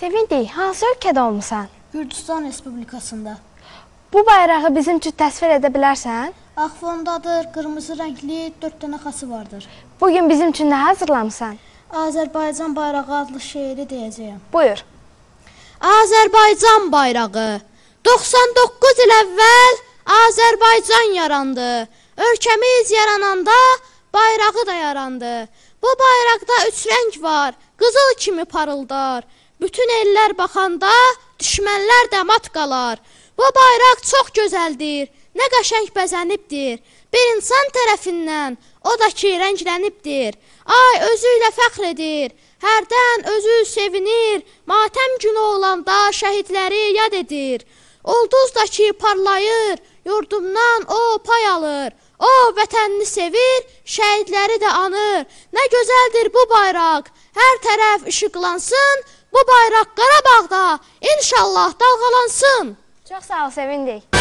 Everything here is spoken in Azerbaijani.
Sevindik, hansı ölkədə olmusan? Gürcistan Respublikasında. Bu bayrağı bizim üçün təsvir edə bilərsən? Ağ fondadır, qırmızı rəngli, dörd dənə xası vardır. Bugün bizim üçün nə hazırlamısan? Azərbaycan bayrağı adlı şeiri deyəcəyəm. Buyur. Azərbaycan bayrağı 99 il əvvəl Azərbaycan yarandı. Ölkəmiz yarananda bayrağı da yarandı. Bu bayraqda üç rəng var, qızıl kimi parıldar. Bütün ellər baxanda düşmənlər də mat qalar. Bu bayraq çox gözəldir, nə qəşəng bəzənibdir. Bir insan tərəfindən o da ki rənglənibdir. Ay özü ilə fəxr edir. Hərdən özü sevinir, matəm günü olanda şəhidləri yad edir. Ulduz da ki parlayır, yurdumdan o pay alır. O vətənini sevir, şəhidləri də anır. Nə gözəldir bu bayraq. Hər tərəf işıqlansın. Bu bayraq Qarabağda inşallah dalğalansın. Çox sağ ol, sevindik.